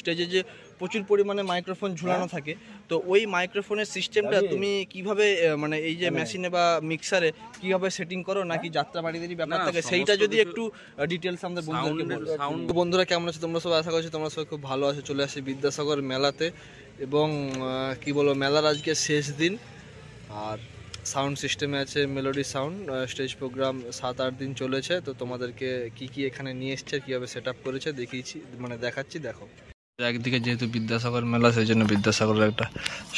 স্টেজে যে প্রচুর পরিমাণে মাইক্রোফোন ঝুলানো থাকে তো ওই মাইক্রোফোনের সিস্টেমটা তুমি কিভাবে মানে এই যে মেশিনে বা মিক্সারে কিভাবে সেটিং করো নাকি যাত্রা বাড়িদেরই ব্যাপার থাকে সেইটা যদি একটু ডিটেলস আমাদের বন্ধুদেরকে বন্ধুরা কেমন আছে তোমরা সব আশা করছি তোমরা সবাই খুব ভালো আছো চলে আসি বিদ্যাসাগর মেলাতে এবং কি বলবো মেলার আজকে শেষ দিন আর সাউন্ড সিস্টেমে আছে মেলোডি সাউন্ড স্টেজ প্রোগ্রাম সাত আট দিন চলেছে তো তোমাদেরকে কি কি এখানে নিয়ে এসছে কীভাবে সেট আপ করেছে দেখিয়েছি মানে দেখাচ্ছি দেখো একদিকে যেহেতু বিদ্যাসাগর মেলা সেই জন্য বিদ্যাসাগরের একটা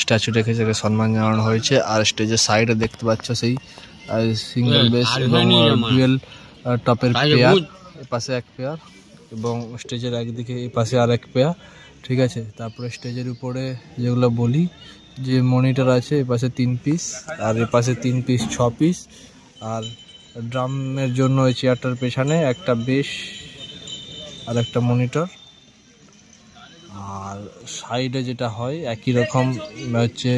স্ট্যাচু রেখে সেকে সম্মান জানানো হয়েছে আর স্টেজের সাইডে দেখতে পাচ্ছ সেই সিঙ্গেল বেস এবং ডুয়েল টপের পেয়ার পাশে এক পেয়ার এবং স্টেজের একদিকে এই পাশে আর এক পেয়ার ঠিক আছে তারপরে স্টেজের উপরে যেগুলো বলি যে মনিটর আছে এ পাশে তিন পিস আর এ পাশে তিন পিস ছ পিস আর ড্রামের জন্য ওই চেয়ারটার পেছনে একটা বেশ আর একটা মনিটর সাইডে যেটা হয় একই রকম হচ্ছে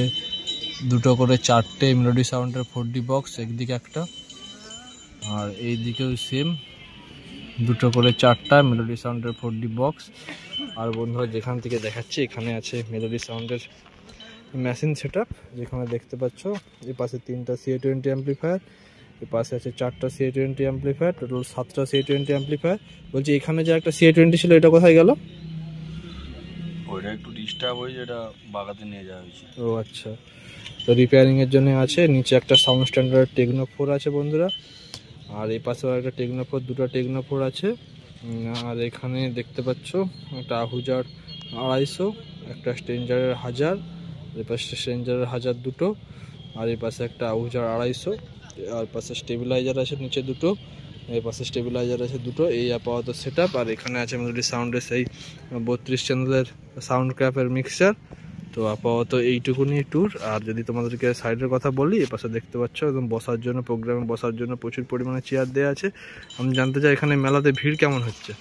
দুটো করে চারটে মেলোডি সাউন্ডের ফোর ডি বক্স একদিকে একটা আর এই দিকেও সেম দুটো করে চারটা মেলোডি সাউন্ডের ফোর ডি বক্স আর বন্ধুরা যেখান থেকে দেখাচ্ছি এখানে আছে মেলোডি সাউন্ডের মেশিন সেট যেখানে দেখতে পাচ্ছ এ পাশে তিনটা সিএ টোয়েন্টি অ্যাম্প্লিফায়ার এ পাশে আছে চারটা সিএ টোয়েন্টি অ্যাম্প্লিফায়ার টোটাল সাতটা সিএ টোয়েন্টি অ্যাম্প্লিফায়ার বলছি এখানে যে একটা সিএ টোয়েন্টি ছিল এটা কোথায় গেল ওইটা একটু ডিস্টার্ব হয়েছে এটা বাগাতে নিয়ে যাওয়া হয়েছে ও আচ্ছা তো রিপেয়ারিং এর জন্য আছে নিচে একটা সাউন্ড স্ট্যান্ডার্ড টেকনো ফোর আছে বন্ধুরা আর এই পাশেও একটা টেকনো ফোর দুটো টেকনো ফোর আছে আর এখানে দেখতে পাচ্ছ একটা আহুজার আড়াইশো একটা স্ট্রেঞ্জারের হাজার এর পাশে স্ট্রেঞ্জারের হাজার দুটো আর এই পাশে একটা আহুজার আড়াইশো আর পাশে স্টেবিলাইজার আছে নিচে দুটো এই পাশে স্টেবিলাইজার আছে দুটো এই আপাতত সেট আর এখানে আছে মোটামুটি সাউন্ডের সেই বত্রিশ চ্যানেলের সাউন্ড ক্র্যাপের মিক্সচার তো আপাতত এইটুকুনি ট্যুর আর যদি তোমাদেরকে সাইডের কথা বলি এপাশে দেখতে পাচ্ছ একদম বসার জন্য প্রোগ্রামে বসার জন্য প্রচুর পরিমাণে চেয়ার দেওয়া আছে আমি জানতে চাই এখানে মেলাতে ভিড় কেমন হচ্ছে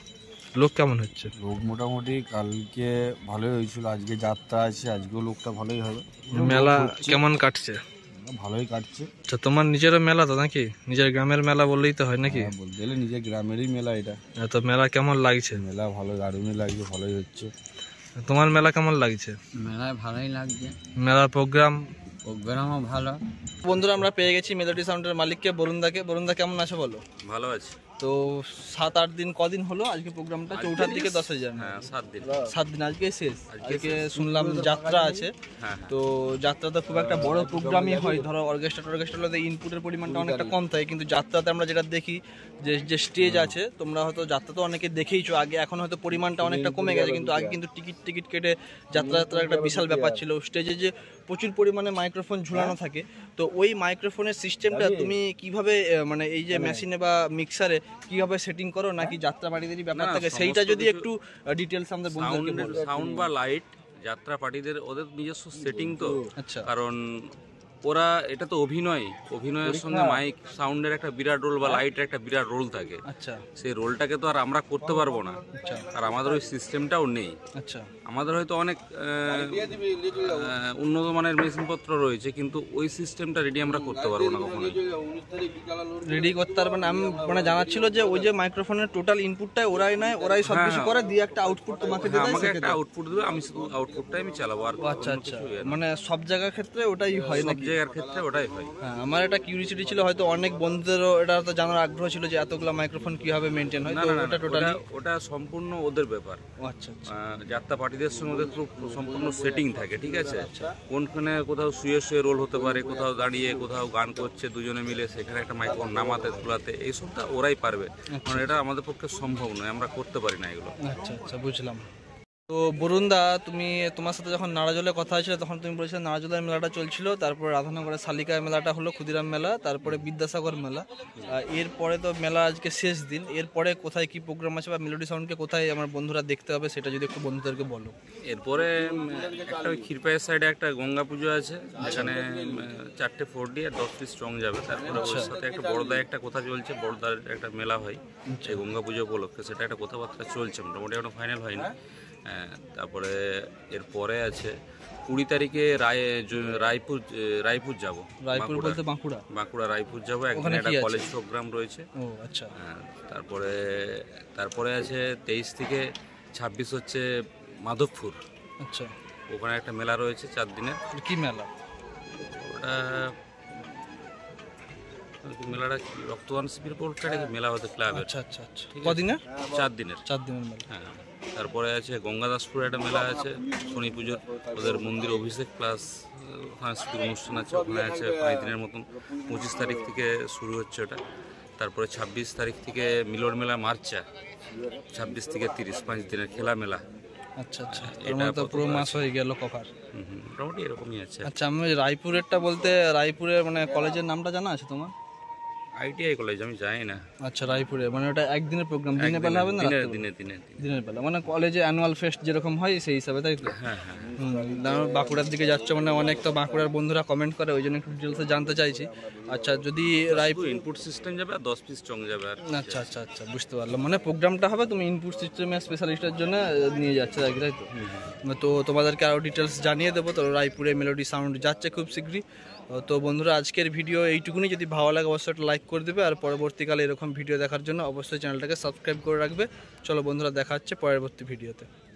লোক কেমন হচ্ছে লোক মোটামুটি কালকে ভালোই হয়েছিল আজকে যাত্রা আছে আজকেও লোকটা ভালোই হবে মেলা কেমন কাটছে ভালোই কাটছে আচ্ছা তোমার নিজেরও মেলা তো নাকি নিজের গ্রামের মেলা বললেই তো হয় নাকি হ্যাঁ, বলতে গেলে নিজের গ্রামেরই মেলা এটা আচ্ছা, তো মেলা কেমন লাগছে মেলা ভালো দারুণই লাগছে ভালোই হচ্ছে তোমার মেলা কেমন লাগছে মেলায় ভালোই লাগছে মেলার প্রোগ্রাম প্রোগ্রামও ভালো বন্ধুরা আমরা পেয়ে গেছি মেলোডি সাউন্ডের মালিককে বরুণদাকে বরুণদা কেমন আছো বলো ভালো আছি তো সাত আট দিন কদিন হলো আজকে প্রোগ্রামটা চৌঠার দিকে দশ হাজার হ্যাঁ, সাত দিন আজকে শেষ আজকে শুনলাম যাত্রা আছে হ্যাঁ, হ্যাঁ। তো যাত্রা তো খুব একটা বড় প্রোগ্রামই হয় ধরো অর্কেস্ট্রা টর্কেস্ট্রাতে ইনপুটের পরিমাণটা অনেকটা কম থাকে কিন্তু যাত্রাতে আমরা যেটা দেখি যে যে স্টেজ আছে তোমরা হয়তো যাত্রা তো অনেকে দেখেইছো আগে এখন হয়তো পরিমাণটা অনেকটা কমে গেছে কিন্তু আগে কিন্তু টিকিট টিকিট কেটে যাত্রা যাত্রা একটা বিশাল ব্যাপার ছিল স্টেজে যে প্রচুর পরিমাণে মাইক্রোফোন ঝুলানো হ্যাঁ। থাকে তো ওই মাইক্রোফোনের সিস্টেমটা তুমি কিভাবে মানে এই যে মেশিনে হ্যাঁ। বা মিক্সারে কিভাবে সেটিং করো নাকি হ্যাঁ। যাত্রা পার্টিদেরই ব্যাপার থাকে সেইটা যদি একটু ডিটেলস আমাদের বলতে সাউন্ড বা লাইট যাত্রা পার্টিদের ওদের নিজস্ব সেটিং তো আচ্ছা কারণ ওরা এটা তো অভিনয় অভিনয়ের সঙ্গে মাইক সাউন্ডের একটা বিরাট রোল বা লাইটের একটা বিরাট রোল থাকে আচ্ছা সেই রোলটাকে তো আর আমরা করতে পারবো না আচ্ছা। আর আমাদের ওই সিস্টেমটাও নেই আচ্ছা আমাদের হয়তো অনেক উন্নত মানের মেশিনপত্র রয়েছে কিন্তু ওই সিস্টেমটা রেডি আমরা করতে পারবো না কখনোই রেডি করতে পারবেন আমি মানে জানাচ্ছিল যে ওই যে মাইক্রোফোনের টোটাল ইনপুটটাই ওরাই নয় ওরাই সব কিছু হ্যাঁ। করে দিয়ে একটা আউটপুট তোমাকে দিয়ে হ্যাঁ, আমাকে একটা আউটপুট দেবে আমি শুধু আউটপুটটাই আমি চালাবো আর আচ্ছা আচ্ছা মানে সব জায়গার ক্ষেত্রে ওটাই হয় নাকি জায়গার ক্ষেত্রে ওটাই হয় হ্যাঁ আমার এটা কিউরিসিটি ছিল হয়তো অনেক বন্ধুদেরও এটা তো জানার আগ্রহ ছিল যে এতগুলো মাইক্রোফোন কিভাবে মেনটেন হয় না ওটা টোটালি ওটা সম্পূর্ণ ওদের ব্যাপার আচ্ছা, আচ্ছা। যাত্রা পার্টিদের সঙ্গে ওদের খুব সম্পূর্ণ সেটিং থাকে ঠিক আছে আচ্ছা, আচ্ছা। কোনখানে কোথাও শুয়ে শুয়ে রোল হতে পারে কোথাও দাঁড়িয়ে কোথাও গান করছে দুজনে মিলে সেখানে একটা মাইক্রোফোন নামাতে তোলাতে এইসবটা ওরাই পারবে কারণ এটা আমাদের পক্ষে সম্ভব নয় আমরা করতে পারি না এগুলো আচ্ছা আচ্ছা বুঝলাম তো বরুণদা তুমি তোমার সাথে যখন নাড়াজলে কথা হয়েছিল তখন তুমি বলেছিলে নাড়াজলের মেলাটা চলছিল তারপরে রাধানগরের শালিকা মেলাটা হলো ক্ষুদিরাম মেলা তারপরে বিদ্যাসাগর মেলা এরপরে তো মেলা আজকে শেষ দিন এরপরে কোথায় কি প্রোগ্রাম আছে বা মেলোডি সাউন্ডকে কোথায় আমার বন্ধুরা দেখতে হবে সেটা যদি একটু বন্ধুদেরকে বলো এরপরে একটা ক্ষীরপায়ের সাইডে একটা গঙ্গা পুজো আছে যেখানে চারটে ফোর ডি আর দশ পিস স্ট্রং যাবে তারপরে ওর আচ্ছা। সাথে একটা বড়দায় একটা কথা চলছে বড়দার একটা মেলা হয় সেই গঙ্গা পুজো উপলক্ষে সেটা একটা কথাবার্তা চলছে মোটামুটি এখনো ফাইনাল হয়নি হ্যাঁ, তারপরে এর পরে আছে কুড়ি তারিখে রায় রায়পুর রায়পুর যাবো রায়পুর বলতে বাঁকুড়া বাঁকুড়া রায়পুর যাবো একদিন একটা কলেজ প্রোগ্রাম রয়েছে ও আচ্ছা হ্যাঁ, তারপরে তারপরে আছে তেইশ থেকে ছাব্বিশ হচ্ছে মাধবপুর আচ্ছা ওখানে একটা মেলা রয়েছে চার দিনের কি মেলা ওটা মেলাটা রক্তদান শিবির বলতে হ্যাঁ। মেলা হতে ক্লাব আচ্ছা আচ্ছা আচ্ছা কদিনের চার দিনের চার দিনের মেলা হ্যাঁ তারপরে আছে গঙ্গাদাসপুরে একটা মেলা আছে শনি পুজোর ওদের মন্দির অভিষেক প্লাস সাংস্কৃতিক অনুষ্ঠান আছে ওখানে আছে পাঁচ দিনের মতন পঁচিশ তারিখ থেকে শুরু হচ্ছে ওটা তারপরে ২৬ তারিখ থেকে মিলন মেলা মার্চা ২৬ থেকে তিরিশ পাঁচ দিনের খেলা মেলা আচ্ছা আচ্ছা হ্যাঁ, এটা পুরো মাস হয়ে গেল কভার এরকমই আছে আচ্ছা আমি রায়পুরেরটা বলতে রায়পুরের মানে কলেজের নামটা জানা আছে তোমার আইটিআই কলেজ আমি যাই না আচ্ছা রায়পুরে মানে ওটা একদিনের প্রোগ্রাম দিনের বেলা হবে না দিনে দিনে দিনের বেলা মানে কলেজে অ্যানুয়াল ফেস্ট যেরকম হয় সেই হিসাবে তাই তো হ্যাঁ হ্যাঁ, হ্যাঁ। বাঁকুড়ার দিকে যাচ্ছে মানে অনেক তো বাঁকুড়ার বন্ধুরা কমেন্ট করে ওই জন্য একটু ডিটেলসে জানতে চাইছি আচ্ছা যদি রায়পুর ইনপুট সিস্টেম যাবে আর দশ পিস চং যাবে আর আচ্ছা আচ্ছা আচ্ছা বুঝতে পারলাম মানে প্রোগ্রামটা হবে তুমি ইনপুট সিস্টেমের স্পেশালিস্টের জন্য নিয়ে যাচ্ছে তাই তো তো তোমাদেরকে আরও ডিটেলস জানিয়ে দেবো তো রায়পুরে মেলোডি সাউন্ড যাচ্ছে খুব শীঘ্রই তো বন্ধুরা আজকের ভিডিও এইটুকুনি যদি ভালো লাগে অবশ্যই একটা লাইক করে দেবে আর পরবর্তীকালে এরকম ভিডিও দেখার জন্য অবশ্যই চ্যানেলটাকে সাবস্ক্রাইব করে রাখবে চলো বন্ধুরা দেখা হচ্ছে পরবর্তী ভিডিওতে